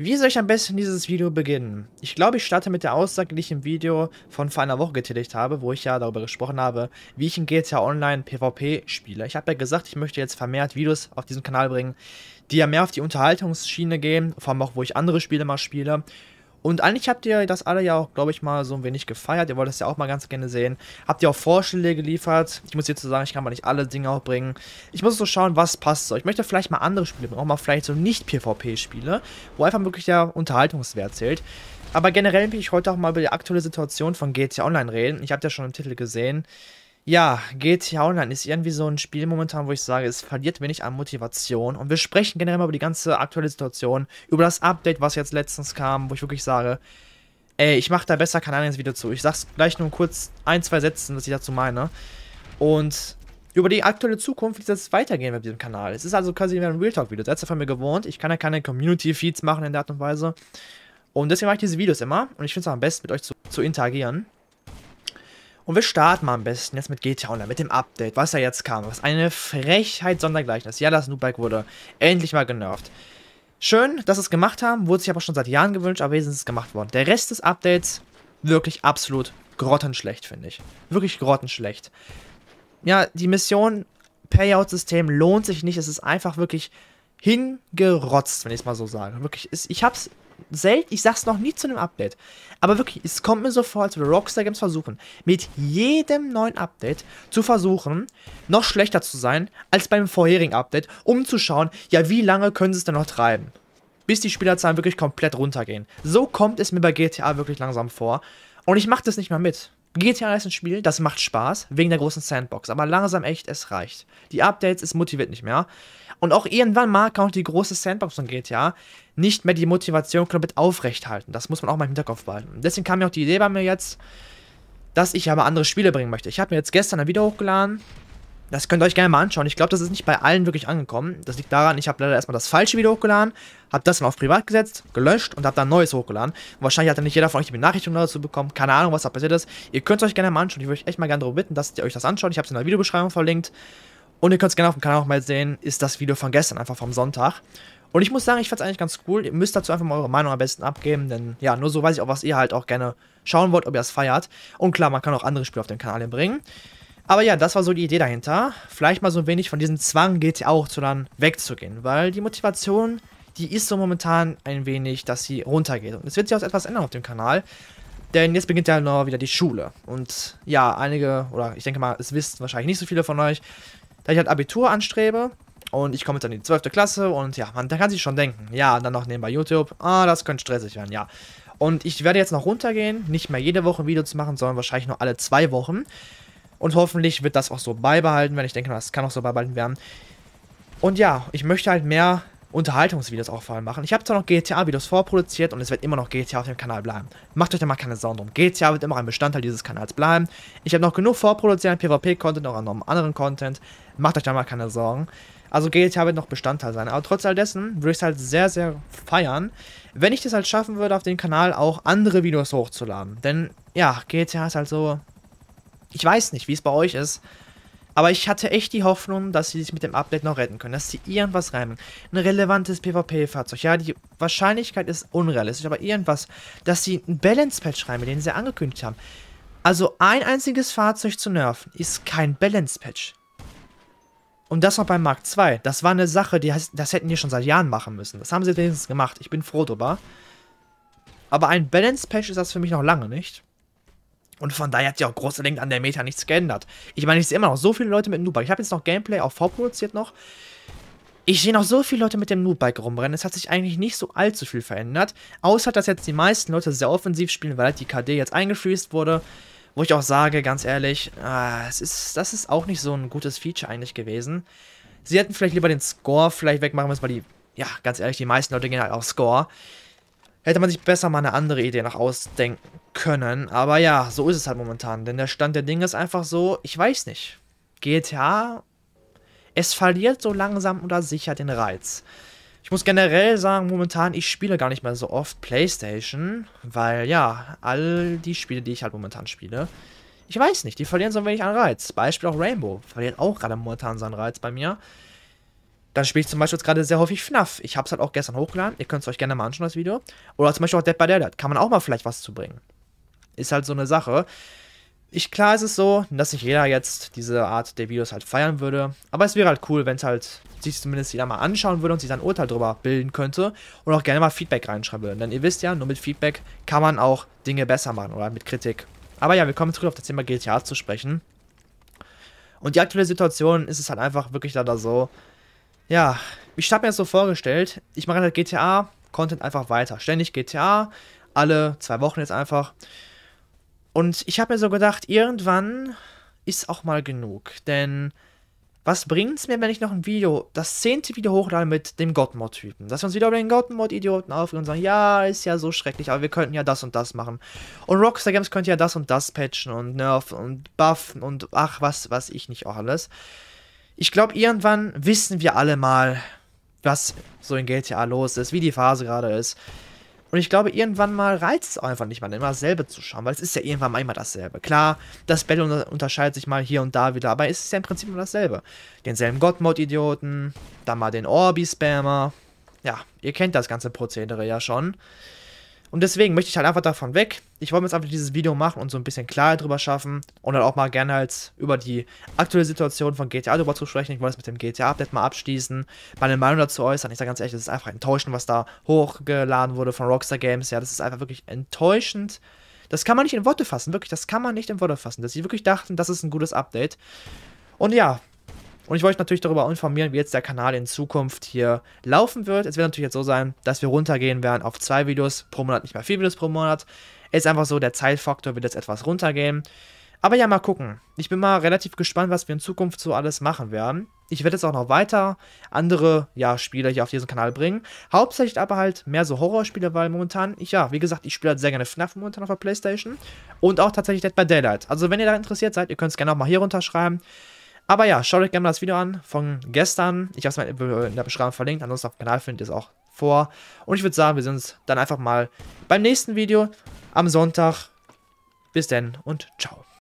Wie soll ich am besten dieses Video beginnen? Ich glaube, ich starte mit der Aussage, die ich im Video von vor einer Woche getätigt habe, wo ich ja darüber gesprochen habe, wie ich in GTA Online PvP spiele. Ich habe ja gesagt, ich möchte jetzt vermehrt Videos auf diesen Kanal bringen, die ja mehr auf die Unterhaltungsschiene gehen, vor allem auch, wo ich andere Spiele mal spiele. Und eigentlich habt ihr das alle ja auch, glaube ich, mal so ein wenig gefeiert. Ihr wollt das ja auch mal ganz gerne sehen. Habt ihr auch Vorschläge geliefert? Ich muss jetzt so sagen, ich kann mal nicht alle Dinge auch bringen. Ich muss so schauen, was passt so. Ich möchte vielleicht mal andere Spiele bringen, auch mal vielleicht so Nicht-PvP-Spiele, wo einfach wirklich der Unterhaltungswert zählt. Aber generell will ich heute auch mal über die aktuelle Situation von GTA Online reden. Ich habe ja schon im Titel gesehen. Ja, GTA Online ist irgendwie so ein Spiel momentan, wo ich sage, es verliert wenig an Motivation. Und wir sprechen generell mal über die ganze aktuelle Situation, über das Update, was jetzt letztens kam, wo ich wirklich sage, ey, ich mache da besser kein anderes Video zu. Ich sag's gleich nur kurz ein, zwei Sätzen, was ich dazu meine. Und über die aktuelle Zukunft, wie das weitergehen wird mit diesem Kanal. Es ist also quasi wie ein Real Talk-Video. Das ist ja von mir gewohnt. Ich kann ja keine Community-Feeds machen in der Art und Weise. Und deswegen mache ich diese Videos immer. Und ich finde es am besten, mit euch zu, zu interagieren. Und wir starten mal am besten jetzt mit GTA Online, mit dem Update, was ja jetzt kam. Was eine Frechheit sondergleichen ist. Ja, das Noobbike wurde endlich mal genervt. Schön, dass sie es gemacht haben, wurde sich aber schon seit Jahren gewünscht, aber wenigstens ist es gemacht worden. Der Rest des Updates wirklich absolut grottenschlecht, finde ich. Wirklich grottenschlecht. Ja, die Mission Payout-System lohnt sich nicht. Es ist einfach wirklich hingerotzt, wenn ich es mal so sage. Wirklich, ich hab's selten, ich sag's noch nie zu einem Update, aber wirklich, es kommt mir so vor, als würde Rockstar Games versuchen, mit jedem neuen Update zu versuchen, noch schlechter zu sein als beim vorherigen Update, um zu schauen, ja, wie lange können sie es denn noch treiben? Bis die Spielerzahlen wirklich komplett runtergehen. So kommt es mir bei GTA wirklich langsam vor. Und ich mach das nicht mehr mit. GTA ist ein Spiel, das macht Spaß, wegen der großen Sandbox, aber langsam echt, es reicht. Die Updates, es motiviert nicht mehr. Und auch irgendwann mag auch die große Sandbox von GTA nicht mehr die Motivation komplett aufrecht halten. Das muss man auch mal im Hinterkopf behalten. Deswegen kam mir auch die Idee bei mir jetzt, dass ich aber andere Spiele bringen möchte. Ich habe mir jetzt gestern ein Video hochgeladen, das könnt ihr euch gerne mal anschauen. Ich glaube, das ist nicht bei allen wirklich angekommen. Das liegt daran, ich habe leider erstmal das falsche Video hochgeladen, habe das dann auf privat gesetzt, gelöscht und habe dann neues hochgeladen. Und wahrscheinlich hat dann nicht jeder von euch die Benachrichtigung dazu bekommen. Keine Ahnung, was da passiert ist. Ihr könnt es euch gerne mal anschauen. Ich würde euch echt mal gerne darum bitten, dass ihr euch das anschaut. Ich habe es in der Videobeschreibung verlinkt. Und ihr könnt es gerne auf dem Kanal auch mal sehen, ist das Video von gestern, einfach vom Sonntag. Und ich muss sagen, ich fand es eigentlich ganz cool. Ihr müsst dazu einfach mal eure Meinung am besten abgeben, denn ja, nur so weiß ich auch, was ihr halt auch gerne schauen wollt, ob ihr es feiert. Und klar, man kann auch andere Spiele auf den Kanal bringen. Aber ja, das war so die Idee dahinter. Vielleicht mal so ein wenig von diesem Zwang GTA auch zu dann wegzugehen, weil die Motivation, die ist so momentan ein wenig, dass sie runtergeht. Und es wird sich auch etwas ändern auf dem Kanal. Denn jetzt beginnt ja noch wieder die Schule. Und ja, einige, oder ich denke mal, es wissen wahrscheinlich nicht so viele von euch, da ich halt Abitur anstrebe. Und ich komme jetzt in die 12. Klasse und ja, man da kann sich schon denken, ja, dann noch nebenbei YouTube, ah, das könnte stressig werden, ja. Und ich werde jetzt noch runtergehen, nicht mehr jede Woche ein Video zu machen, sondern wahrscheinlich nur alle zwei Wochen. Und hoffentlich wird das auch so beibehalten, werden. ich denke, das kann auch so beibehalten werden. Und ja, ich möchte halt mehr Unterhaltungsvideos auch vor allem machen. Ich habe zwar noch GTA-Videos vorproduziert und es wird immer noch GTA auf dem Kanal bleiben. Macht euch da mal keine Sorgen drum. GTA wird immer ein Bestandteil dieses Kanals bleiben. Ich habe noch genug vorproduziert an PvP-Content, auch an anderen Content. Macht euch da mal keine Sorgen. Also GTA wird noch Bestandteil sein. Aber trotz all dessen würde ich es halt sehr, sehr feiern, wenn ich das halt schaffen würde, auf den Kanal auch andere Videos hochzuladen. Denn, ja, GTA ist halt so ich weiß nicht, wie es bei euch ist. Aber ich hatte echt die Hoffnung, dass sie sich mit dem Update noch retten können, dass sie irgendwas reinbringen. Ein relevantes PvP-Fahrzeug. Ja, die Wahrscheinlichkeit ist unrealistisch, aber irgendwas, dass sie einen Balance-Patch reinbringen, den sie angekündigt haben. Also ein einziges Fahrzeug zu nerven, ist kein Balance-Patch. Und das noch beim Mark 2. Das war eine Sache, die das hätten die schon seit Jahren machen müssen. Das haben sie wenigstens gemacht. Ich bin froh drüber. Aber ein Balance-Patch ist das für mich noch lange nicht. Und von daher hat sich auch grundlegend an der Meta nichts geändert. Ich meine, ich sehe immer noch so viele Leute mit Noob-Bike. Ich habe jetzt noch Gameplay auch vorproduziert noch. Ich sehe noch so viele Leute mit dem Noob-Bike rumrennen. Es hat sich eigentlich nicht so allzu viel verändert. Außer, dass jetzt die meisten Leute sehr offensiv spielen, weil halt die KD jetzt eingefriest wurde. Wo ich auch sage, ganz ehrlich, ah, es ist, das ist auch nicht so ein gutes Feature eigentlich gewesen. Sie hätten vielleicht lieber den Score vielleicht wegmachen müssen, weil die, ja, ganz ehrlich, die meisten Leute gehen halt auf Score. Hätte man sich besser mal eine andere Idee nach ausdenken können. Aber ja, so ist es halt momentan. Denn der Stand der Dinge ist einfach so, ich weiß nicht. GTA, es verliert so langsam oder sicher den Reiz. Ich muss generell sagen, momentan, ich spiele gar nicht mehr so oft Playstation, weil ja, all die Spiele, die ich halt momentan spiele, ich weiß nicht, die verlieren so ein wenig an Reiz. Beispiel auch Rainbow verliert auch gerade momentan seinen Reiz bei mir. Dann spiele ich zum Beispiel jetzt gerade sehr häufig FNAF. Ich habe es halt auch gestern hochgeladen. Ihr könnt es euch gerne mal anschauen, das Video. Oder zum Beispiel auch Dead by Daylight. Kann man auch mal vielleicht was zu bringen. Ist halt so eine Sache. Ich, klar ist es so, dass nicht jeder jetzt diese Art der Videos halt feiern würde. Aber es wäre halt cool, wenn es halt sich zumindest jeder mal anschauen würde und sich sein Urteil drüber bilden könnte. Und auch gerne mal Feedback reinschreiben würde. Denn ihr wisst ja, nur mit Feedback kann man auch Dinge besser machen oder mit Kritik. Aber ja, wir kommen zurück auf das Thema GTA zu sprechen. Und die aktuelle Situation ist es halt einfach wirklich leider so, ja, ich habe mir das so vorgestellt, ich mache halt GTA, Content einfach weiter. Ständig GTA, alle zwei Wochen jetzt einfach. Und ich habe mir so gedacht, irgendwann ist auch mal genug. Denn was bringt es mir, wenn ich noch ein Video, das zehnte Video hochlade mit dem Godmod-Typen? Dass wir uns wieder über den Godmod-Idioten aufregen und sagen, ja, ist ja so schrecklich, aber wir könnten ja das und das machen. Und Rockstar Games könnte ja das und das patchen und nerven und buffen und ach, was, was ich nicht auch alles. Ich glaube, irgendwann wissen wir alle mal, was so in GTA los ist, wie die Phase gerade ist. Und ich glaube, irgendwann mal reizt es auch einfach nicht mal, immer dasselbe zu schauen, weil es ist ja irgendwann mal immer dasselbe. Klar, das Battle unterscheidet sich mal hier und da wieder, aber es ist ja im Prinzip immer dasselbe. Denselben godmode idioten dann mal den Orbi-Spammer. Ja, ihr kennt das ganze Prozedere ja schon. Und deswegen möchte ich halt einfach davon weg. Ich wollte jetzt einfach dieses Video machen und so ein bisschen Klarheit drüber schaffen und dann auch mal gerne halt über die aktuelle Situation von GTA drüber zu sprechen. Ich wollte es mit dem GTA-Update mal abschließen, meine Meinung dazu äußern. Ich sage ganz ehrlich, das ist einfach enttäuschend, was da hochgeladen wurde von Rockstar Games. Ja, das ist einfach wirklich enttäuschend. Das kann man nicht in Worte fassen, wirklich, das kann man nicht in Worte fassen, dass sie wirklich dachten, das ist ein gutes Update. Und ja, und ich wollte natürlich darüber informieren, wie jetzt der Kanal in Zukunft hier laufen wird. Es wird natürlich jetzt so sein, dass wir runtergehen werden auf zwei Videos pro Monat, nicht mehr vier Videos pro Monat. Ist einfach so, der Zeitfaktor wird jetzt etwas runtergehen. Aber ja, mal gucken. Ich bin mal relativ gespannt, was wir in Zukunft so alles machen werden. Ich werde jetzt auch noch weiter andere ja, Spiele hier auf diesen Kanal bringen. Hauptsächlich aber halt mehr so Horrorspiele, weil momentan, ich, ja, wie gesagt, ich spiele halt sehr gerne FNAF momentan auf der Playstation. Und auch tatsächlich Dead by Daylight. Also wenn ihr da interessiert seid, ihr könnt es gerne auch mal hier runterschreiben. Aber ja, schaut euch gerne mal das Video an von gestern. Ich habe es mal in der Beschreibung verlinkt. Ansonsten auf dem Kanal findet ihr es auch vor. Und ich würde sagen, wir sehen uns dann einfach mal beim nächsten Video am Sonntag. Bis denn und ciao.